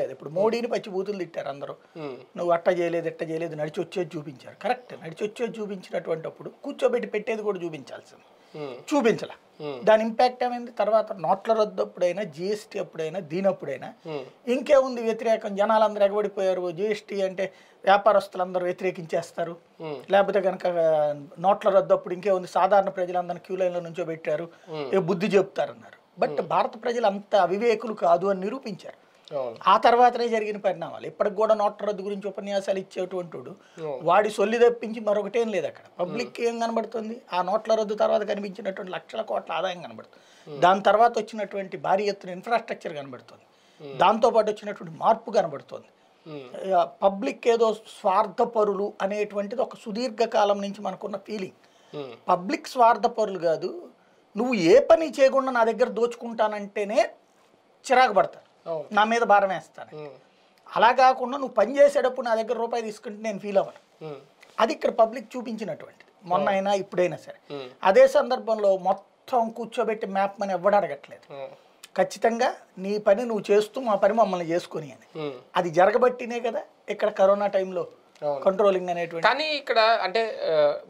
లేదు ఇప్పుడు మోడీని పచ్చి బూతులు తిట్టారు అందరూ నువ్వు అట్ట చేయలేదు ఎట్ట చేయలేదు నడిచి వచ్చేది చూపించారు కరెక్ట్ నడిచి వచ్చేది చూపించినటువంటి అప్పుడు కూర్చోబెట్టి పెట్టేది కూడా చూపించాల్సింది చూపించాల దాని ఇంపాక్ట్ ఏమైంది తర్వాత నోట్ల రద్దు అప్పుడైనా జిఎస్టీ అప్పుడైనా దీనప్పుడైనా ఇంకేముంది వ్యతిరేకం జనాలందరూ ఎగబడిపోయారు జిఎస్టీ అంటే వ్యాపారస్తులందరూ వ్యతిరేకించేస్తారు లేకపోతే కనుక నోట్ల రద్దు అప్పుడు ఇంకేముంది సాధారణ ప్రజలందరూ క్యూ లైన్లో నుంచో పెట్టారు బుద్ధి చెప్తారన్నారు బట్ భారత ప్రజలు అంత అవివేకులు కాదు అని నిరూపించారు ఆ తర్వాతనే జరిగిన పరిణామాలు ఇప్పటికి కూడా నోట్ల రద్దు గురించి ఉపన్యాసాలు ఇచ్చేటువంటి వాడి సొల్లి తప్పించి మరొకటేం లేదు అక్కడ పబ్లిక్ ఏం కనబడుతుంది ఆ నోట్ల రద్దు తర్వాత కనిపించినటువంటి లక్షల కోట్ల ఆదాయం కనబడుతుంది దాని తర్వాత వచ్చినటువంటి భారీ ఎత్తున ఇన్ఫ్రాస్ట్రక్చర్ కనబడుతుంది దాంతోపాటు వచ్చినటువంటి మార్పు కనబడుతుంది పబ్లిక్ ఏదో స్వార్థపరులు అనేటువంటిది ఒక సుదీర్ఘకాలం నుంచి మనకున్న ఫీలింగ్ పబ్లిక్ స్వార్థపరులు కాదు నువ్వు ఏ పని చేయకుండా నా దగ్గర దోచుకుంటానంటేనే చిరాకు పడతారు నా మీద భారం వేస్తాను అలా కాకుండా నువ్వు పని చేసేటప్పుడు నా దగ్గర రూపాయి తీసుకుంటే నేను ఫీల్ అవ్వను అది ఇక్కడ పబ్లిక్ చూపించినటువంటిది మొన్న అయినా ఇప్పుడైనా సరే అదే సందర్భంలో మొత్తం కూర్చోబెట్టి మ్యాప్ మనం ఎవడు అడగట్లేదు ఖచ్చితంగా నీ పని నువ్వు చేస్తూ మా పని మమ్మల్ని చేసుకొని అని అది జరగబట్టినే కదా ఇక్కడ కరోనా టైంలో కంట్రోలింగ్ అనేటువంటి కానీ ఇక్కడ అంటే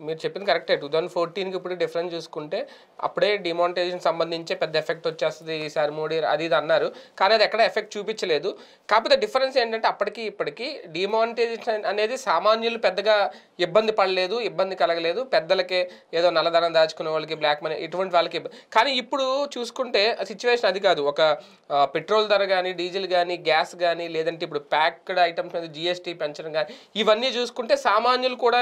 మీరు చెప్పింది కరెక్టే టూ థౌసండ్ ఫోర్టీన్కి ఇప్పుడు డిఫరెన్స్ చూసుకుంటే అప్పుడే డిమానిటైజేషన్ సంబంధించి పెద్ద ఎఫెక్ట్ వచ్చేస్తుంది ఈసారి మోడీ అది ఇది అన్నారు కానీ అది ఎక్కడ ఎఫెక్ట్ చూపించలేదు కాకపోతే డిఫరెన్స్ ఏంటంటే అప్పటికి ఇప్పటికి డిమానిటైజేషన్ అనేది సామాన్యులు పెద్దగా ఇబ్బంది పడలేదు ఇబ్బంది కలగలేదు పెద్దలకే ఏదో నల్లధనం దాచుకునే వాళ్ళకి బ్లాక్ మనీ ఇటువంటి వాళ్ళకి కానీ ఇప్పుడు చూసుకుంటే సిచ్యువేషన్ అది కాదు ఒక పెట్రోల్ ధర కానీ డీజిల్ కానీ గ్యాస్ కానీ లేదంటే ఇప్పుడు ప్యాక్డ్ ఐటమ్స్ మీద జిఎస్టీ పెంచడం కానీ ఇవన్నీ ఇవన్నీ చూసుకుంటే సామాన్యులు కూడా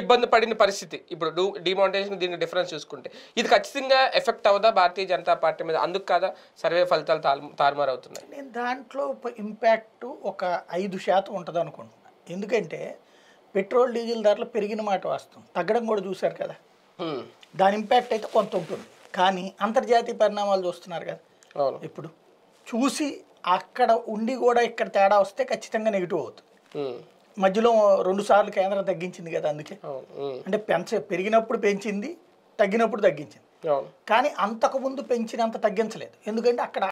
ఇబ్బంది పడిన పరిస్థితి ఇప్పుడు డూ డిమానిటైజేషన్ దీనికి డిఫరెన్స్ చూసుకుంటే ఇది ఖచ్చితంగా ఎఫెక్ట్ అవుదా భారతీయ జనతా పార్టీ మీద అందుకు కాదా సర్వే ఫలితాలు తారుమారు అవుతున్నాయి నేను దాంట్లో ఇంపాక్ట్ ఒక ఐదు శాతం ఉంటుంది అనుకుంటున్నాను ఎందుకంటే పెట్రోల్ డీజిల్ ధరలు పెరిగిన మాట వస్తుంది తగ్గడం కూడా చూశారు కదా దాని ఇంపాక్ట్ అయితే కొంత ఉంటుంది కానీ అంతర్జాతీయ పరిణామాలు చూస్తున్నారు కదా ఇప్పుడు చూసి అక్కడ ఉండి కూడా ఇక్కడ తేడా వస్తే ఖచ్చితంగా నెగిటివ్ అవుతుంది మధ్యలో రెండు సార్లు కేంద్రం తగ్గించింది కదా అందుకే అంటే పెంచ పెరిగినప్పుడు పెంచింది తగ్గినప్పుడు తగ్గించింది కానీ అంతకుముందు పెంచినంత తగ్గించలేదు ఎందుకంటే అక్కడ